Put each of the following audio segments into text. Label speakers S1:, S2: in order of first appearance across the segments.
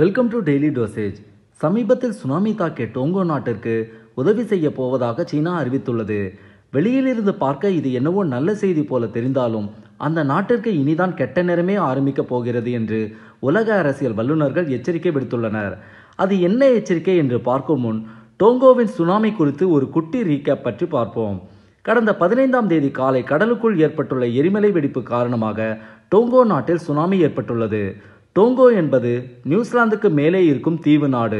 S1: welcome to daily dosage சமீபத்தில் tsunami தாக்கிய Tonga நாட்டிற்கு உதவி செய்ய போவதாக சீனா அறிவித்துள்ளது வெளியிலிருந்து பார்க்க இது என்னவோ நல்ல செய்தி போல தெரிந்தாலும் அந்த நாட்டிற்கு இனிதான் கெட்ட நேரமே ஆரம்பிக்கப் போகிறது என்று உலக அரசியல் வல்லுநர்கள் எச்சரிக்கை விடுத்துள்ளனர் அது என்ன எச்சரிக்கை என்று பார்க்கும் முன் டோங்கோவின் சுனாமி குறித்து ஒரு குட்டி ரீகேப் பற்றி பார்ப்போம் கடந்த பதினைந்தாம் தேதி காலை கடலுக்குள் ஏற்பட்டுள்ள எரிமலை வெடிப்பு காரணமாக டோங்கோ நாட்டில் சுனாமி ஏற்பட்டுள்ளது டோங்கோ என்பது நியூசிலாந்துக்கு மேலே இருக்கும் தீவு நாடு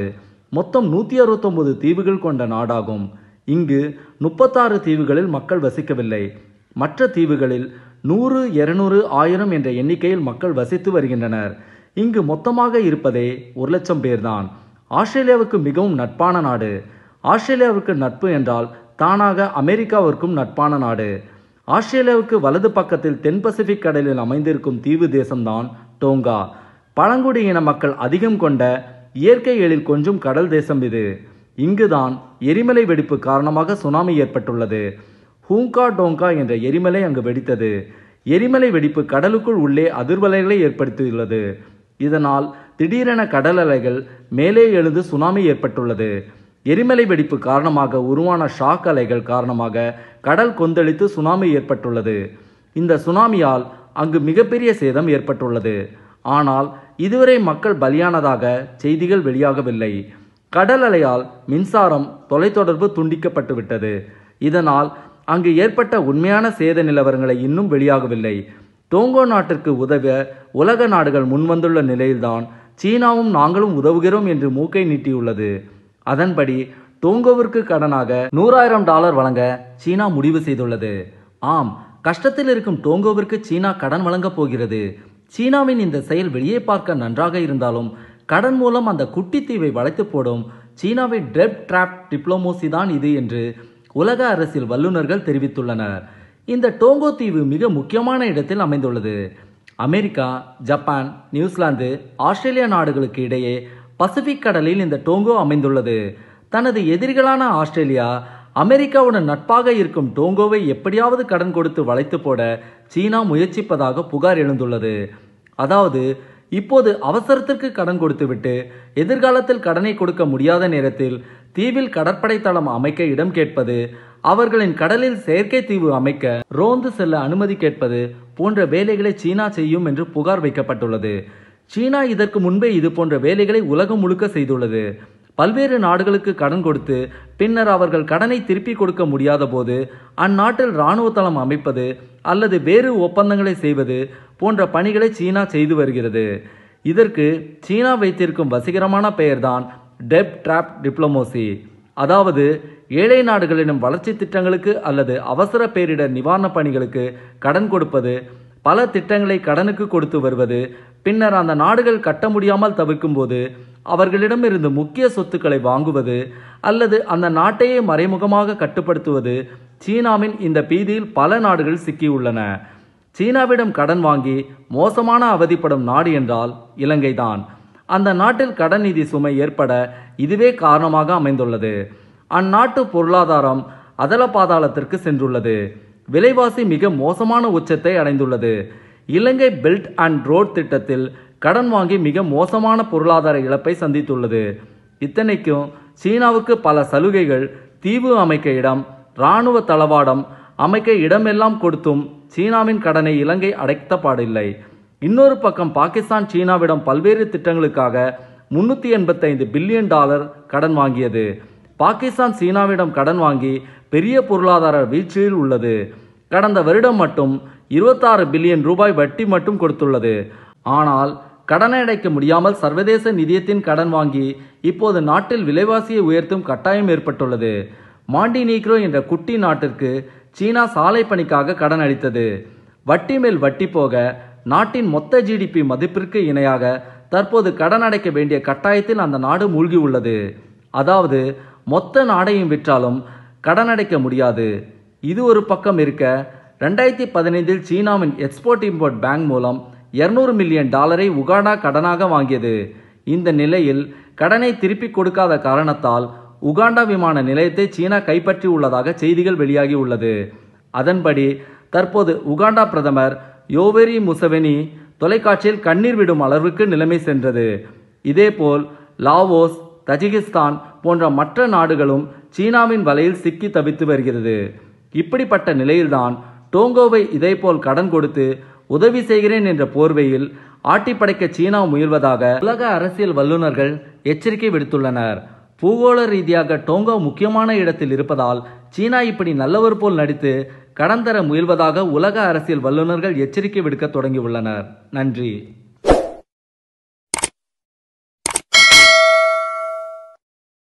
S1: மொத்தம் நூற்றி அறுபத்தொம்பது தீவுகள் கொண்ட நாடாகும் இங்கு முப்பத்தாறு தீவுகளில் மக்கள் வசிக்கவில்லை மற்ற தீவுகளில் நூறு இருநூறு ஆயிரம் என்ற எண்ணிக்கையில் மக்கள் வசித்து வருகின்றனர் இங்கு மொத்தமாக இருப்பதே ஒரு லட்சம் பேர்தான் ஆஸ்திரேலியாவுக்கு மிகவும் நட்பான நாடு ஆஸ்திரேலியாவுக்கு நட்பு என்றால் தானாக அமெரிக்காவிற்கும் நட்பான நாடு ஆஸ்திரேலியாவுக்கு வலது பக்கத்தில் தென் பசிபிக் கடலில் அமைந்திருக்கும் தீவு தேசம்தான் டோங்கா பழங்குடியின மக்கள் அதிகம் கொண்ட இயற்கை எழில் கொஞ்சம் கடல் தேசம் இது இங்குதான் எரிமலை வெடிப்பு காரணமாக சுனாமி ஏற்பட்டுள்ளது ஹூங்கா டோங்கா என்ற எரிமலை அங்கு வெடித்தது எரிமலை வெடிப்பு கடலுக்குள் உள்ளே அதிர்வலைகளை ஏற்படுத்தியுள்ளது இதனால் திடீரென கடல் அலைகள் மேலே எழுந்து சுனாமி ஏற்பட்டுள்ளது எரிமலை வெடிப்பு காரணமாக உருவான ஷாக் அலைகள் காரணமாக கடல் கொந்தளித்து சுனாமி ஏற்பட்டுள்ளது இந்த சுனாமியால் அங்கு மிகப்பெரிய சேதம் ஏற்பட்டுள்ளது ஆனால் இதுவரை மக்கள் பலியானதாக செய்திகள் வெளியாகவில்லை கடல் அலையால் மின்சாரம் தொலைத்தொடர்பு துண்டிக்கப்பட்டுவிட்டது இதனால் அங்கு ஏற்பட்ட உண்மையான சேத நிலவரங்களை இன்னும் வெளியாகவில்லை டோங்கோ நாட்டிற்கு உதவ உலக நாடுகள் முன்வந்துள்ள நிலையில்தான் சீனாவும் நாங்களும் உதவுகிறோம் என்று மூக்கை நீட்டியுள்ளது அதன்படி டோங்கோவிற்கு கடனாக நூறாயிரம் டாலர் வழங்க சீனா முடிவு செய்துள்ளது ஆம் கஷ்டத்தில் இருக்கும் டோங்கோவிற்கு சீனா கடன் வழங்கப் போகிறது சீனாவின் இந்த செயல் வெளியே பார்க்க நன்றாக இருந்தாலும் கடன் மூலம் அந்த குட்டி தீவை வளைத்து போடும் சீனாவின் டெப் டிராப் டிப்ளோமோசி தான் இது என்று உலக அரசியல் வல்லுநர்கள் தெரிவித்துள்ளனர் இந்த டோங்கோ தீவு மிக முக்கியமான இடத்தில் அமைந்துள்ளது அமெரிக்கா ஜப்பான் நியூசிலாந்து ஆஸ்திரேலியா நாடுகளுக்கு இடையே பசிபிக் கடலில் இந்த டோங்கோ அமைந்துள்ளது தனது எதிரிகளான ஆஸ்திரேலியா அமெரிக்காவுடன் நட்பாக இருக்கும் டோங்கோவை எப்படியாவது கடன் கொடுத்து வளைத்து போட சீனா முயற்சிப்பதாக புகார் எழுந்துள்ளது அதாவது இப்போது அவசரத்திற்கு கடன் கொடுத்துவிட்டு எதிர்காலத்தில் கடனை கொடுக்க முடியாத நேரத்தில் தீவில் கடற்படை தளம் அமைக்க இடம் கேட்பது அவர்களின் கடலில் செயற்கை தீவு அமைக்க ரோந்து செல்ல அனுமதி கேட்பது போன்ற வேலைகளை சீனா செய்யும் என்று புகார் வைக்கப்பட்டுள்ளது சீனா இதற்கு முன்பே இது போன்ற வேலைகளை உலகம் முழுக்க செய்துள்ளது பல்வேறு நாடுகளுக்கு கடன் கொடுத்து பின்னர் அவர்கள் கடனை திருப்பி கொடுக்க முடியாத போது அந்நாட்டில் இராணுவ தளம் அமைப்பது அல்லது வேறு ஒப்பந்தங்களை செய்வது போன்ற பணிகளை சீனா செய்து வருகிறது இதற்கு சீனா வைத்திருக்கும் வசீகரமான பெயர்தான் டெப் டிராப் டிப்ளமோசி அதாவது ஏழை நாடுகளிடம் வளர்ச்சி திட்டங்களுக்கு அல்லது அவசர பேரிடர் நிவாரணப் பணிகளுக்கு கடன் கொடுப்பது பல திட்டங்களை கடனுக்கு கொடுத்து வருவது பின்னர் அந்த நாடுகள் கட்ட முடியாமல் தவிர்க்கும் போது அவர்களிடமிருந்து முக்கிய சொத்துக்களை வாங்குவது அல்லது அந்த நாட்டையே மறைமுகமாக கட்டுப்படுத்துவது சீனாவின் இந்த பீதியில் பல நாடுகள் சிக்கியுள்ளன சீனாவிடம் கடன் வாங்கி மோசமான அவதிப்படும் நாடு என்றால் இலங்கைதான் அந்த நாட்டில் கடன் நிதி சுமை ஏற்பட இதுவே காரணமாக அமைந்துள்ளது அந்நாட்டு பொருளாதாரம் அதல பாதாளத்திற்கு சென்றுள்ளது விலைவாசி மிக மோசமான உச்சத்தை அடைந்துள்ளது இலங்கை பெல்ட் அண்ட் ரோட் திட்டத்தில் கடன் வாங்கி மிக மோசமான பொருளாதார இழப்பை சந்தித்துள்ளது இத்தனைக்கும் சீனாவுக்கு பல சலுகைகள் தீவு அமைக்க இடம் இராணுவ தளவாடம் அமைக்க இடமெல்லாம் கொடுத்தும் சீனாவின் கடனை இலங்கை அடைத்த பாடில்லை இன்னொரு பக்கம் பாகிஸ்தான் சீனாவிடம் பல்வேறு திட்டங்களுக்காக முன்னூற்றி எண்பத்தைந்து பில்லியன் டாலர் கடன் வாங்கியது பாகிஸ்தான் சீனாவிடம் கடன் வாங்கி பெரிய பொருளாதார வீழ்ச்சியில் உள்ளது கடந்த வருடம் மட்டும் இருபத்தாறு பில்லியன் ரூபாய் வட்டி மட்டும் கொடுத்துள்ளது ஆனால் கடனை அடைக்க முடியாமல் சர்வதேச நிதியத்தின் கடன் வாங்கி இப்போது நாட்டில் விலைவாசியை உயர்த்தும் கட்டாயம் ஏற்பட்டுள்ளது மாண்டி நீக்ரோ என்ற குட்டி நாட்டிற்கு சீனா சாலை பணிக்காக கடன் அளித்தது வட்டி மேல் வட்டி போக நாட்டின் மொத்த ஜிடிபி மதிப்பிற்கு இணையாக தற்போது கடன் அடைக்க வேண்டிய கட்டாயத்தில் அந்த நாடு மூழ்கி உள்ளது அதாவது மொத்த நாடையும் விற்றாலும் கடன் அடைக்க முடியாது இது ஒரு பக்கம் இருக்க ரெண்டாயிரத்தி பதினைந்தில் சீனாவின் எக்ஸ்போர்ட் இம்போர்ட் பேங்க் மூலம் இருநூறு மில்லியன் டாலரை உகாண்டா கடனாக வாங்கியது இந்த நிலையில் கடனை திருப்பிக் கொடுக்காத காரணத்தால் உகாண்டா விமான நிலையத்தை சீனா கைப்பற்றி உள்ளதாக செய்திகள் வெளியாகி உள்ளது அதன்படி தற்போது உகாண்டா பிரதமர் யோவெரி முசவெனி தொலைக்காட்சியில் கண்ணீர் விடும் அளவுக்கு நிலைமை சென்றது இதேபோல் லாவோஸ் தஜிகிஸ்தான் போன்ற மற்ற நாடுகளும் சீனாவின் வலையில் சிக்கி தவித்து வருகிறது இப்படிப்பட்ட நிலையில்தான் டோங்கோவை இதேபோல் கடன் கொடுத்து உதவி செய்கிறேன் என்ற போர்வையில் ஆட்டிப்படைக்க சீனா முயல்வதாக உலக அரசியல் வல்லுநர்கள் எச்சரிக்கை விடுத்துள்ளனர் பூகோள ரீதியாக டோங்கா முக்கியமான இடத்தில் இருப்பதால் சீனா இப்படி நல்லவர் போல் நடித்து கடந்தர முயல்வதாக உலக அரசியல் வல்லுநர்கள் எச்சரிக்கை விடுக்க தொடங்கியுள்ளனர் நன்றி